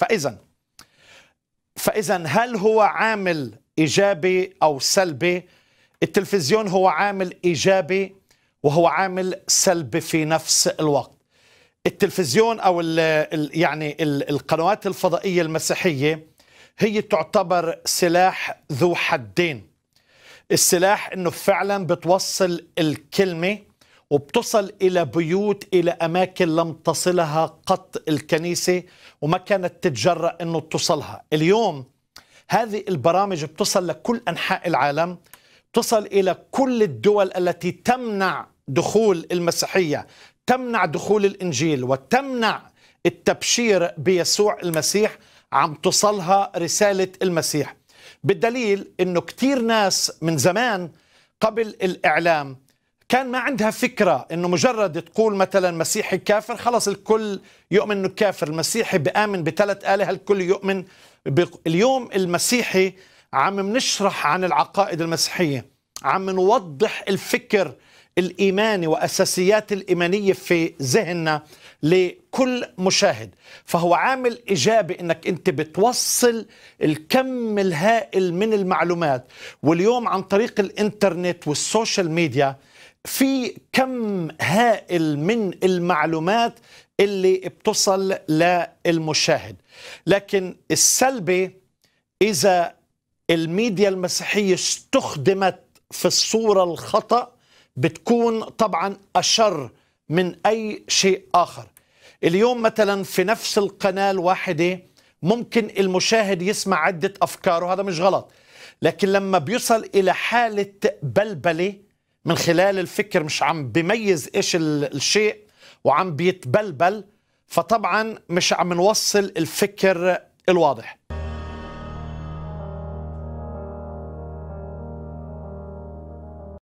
فإذا فإذا هل هو عامل إيجابي أو سلبي؟ التلفزيون هو عامل إيجابي وهو عامل سلبي في نفس الوقت التلفزيون أو ال يعني الـ القنوات الفضائية المسيحية هي تعتبر سلاح ذو حدين السلاح أنه فعلا بتوصل الكلمة وبتصل إلى بيوت إلى أماكن لم تصلها قط الكنيسة وما كانت تتجرأ أنه تصلها اليوم هذه البرامج بتصل لكل أنحاء العالم تصل إلى كل الدول التي تمنع دخول المسيحية تمنع دخول الإنجيل وتمنع التبشير بيسوع المسيح عم تصلها رسالة المسيح بالدليل أنه كتير ناس من زمان قبل الإعلام كان ما عندها فكرة أنه مجرد تقول مثلا مسيحي كافر خلص الكل يؤمن أنه كافر المسيحي بآمن بثلاث آلهة الكل يؤمن اليوم المسيحي عم نشرح عن العقائد المسيحية عم نوضح الفكر الإيماني وأساسيات الإيمانية في ذهننا لكل مشاهد فهو عامل إيجابي أنك أنت بتوصل الكم الهائل من المعلومات واليوم عن طريق الإنترنت والسوشيال ميديا في كم هائل من المعلومات اللي بتصل للمشاهد لكن السلبي إذا الميديا المسيحية استخدمت في الصورة الخطأ بتكون طبعا أشر من أي شيء آخر اليوم مثلا في نفس القناة الواحدة ممكن المشاهد يسمع عدة أفكار وهذا مش غلط لكن لما بيصل إلى حالة بلبلة من خلال الفكر مش عم بميز ايش الشيء وعم بيتبلبل فطبعا مش عم نوصل الفكر الواضح